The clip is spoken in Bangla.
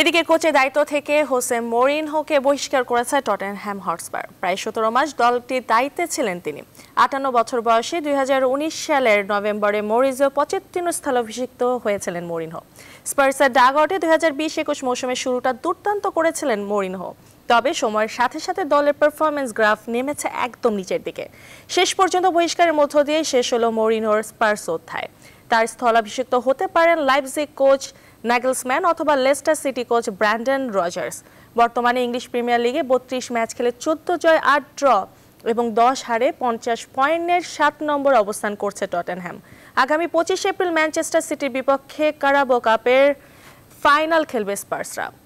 এদিকে কোচের দায়িত্ব থেকে হোসে মরিনহোকে বহিষ্কার করেছে টটেন হ্যাম হটস্পার প্রায় সতেরো মাস দলটির দায়িত্বে ছিলেন তিনি আটান্ন বছর বয়সে দুই সালের নভেম্বরে মরিজো পঁচাত্তর স্থলাভিষিক্ত হয়েছিলেন মরিনহো স্পার্সার ডাগটে দুই হাজার বিশ একুশ মৌসুমের শুরুটা দুর্দান্ত করেছিলেন মরিনহো তবে সময়ের সাথে সাথে দলের পারফরমেন্স গ্রাফ নেমেছে একদম নিচের দিকে শেষ পর্যন্ত বহিষ্কারের মধ্য দিয়ে শেষ হলো মরিনহোর স্পার্স অধ্যায় তার স্থলাভিষিক্ত হতে পারেন লাইভজিক কোচ নাগেলসম্যান অথবা Leicester City coach Brendan Rodgers বর্তমানে ইংলিশ প্রিমিয়ার লিগে বত্রিশ ম্যাচ খেলে চোদ্দ জয় আট ড্র এবং দশ হারে পঞ্চাশ পয়েন্টের সাত নম্বর অবস্থান করছে টটেনহ্যাম আগামী পঁচিশ এপ্রিল ম্যানচেস্টার সিটির বিপক্ষে কারাবো কাপের ফাইনাল খেলবে স্পার্সরা